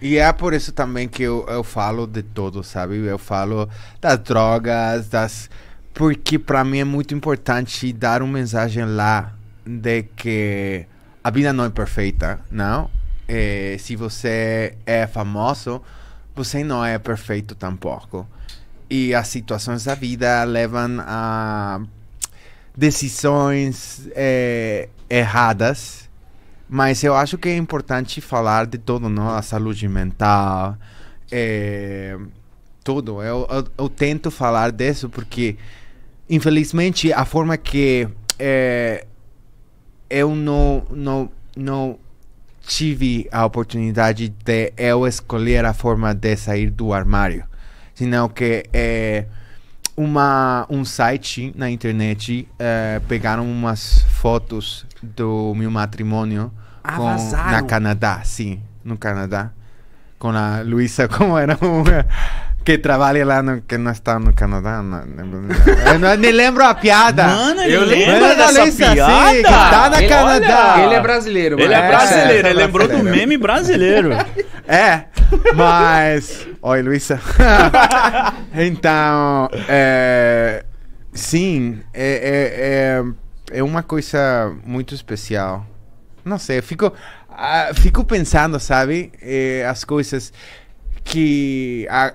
E é por isso também que eu, eu falo de tudo, sabe? Eu falo das drogas, das. Porque para mim é muito importante dar uma mensagem lá de que a vida não é perfeita, não? E eh, se você é famoso, você não é perfeito tampouco. E as situações da vida levam a decisões é, eh, erradas mas eu acho que é importante falar de tudo, não? Né? A saúde mental, é, tudo. Eu, eu, eu, tento falar disso porque, infelizmente, a forma que é, eu não, não, não tive a oportunidade de eu escolher a forma de sair do armário, senão que é, uma, um site na internet, é, pegaram umas fotos do meu matrimônio ah, com, na Canadá, sim, no Canadá, com a Luísa, como era uma que trabalha lá no que não está no Canadá. Não, eu não, nem lembro a piada. Mano, eu lembro da Luísa, piada. Sim, que tá na ele, Canadá. Olha, ele é brasileiro. Mano. Ele é brasileiro, é, ele lembrou brasileiro. É, do é, é. meme brasileiro. é. Mas. Oi, Luísa. então. É... Sim, é, é, é, é, uma coisa muito especial. Não sei, fico, uh, fico pensando, sabe? Eh, as coisas que a, ah,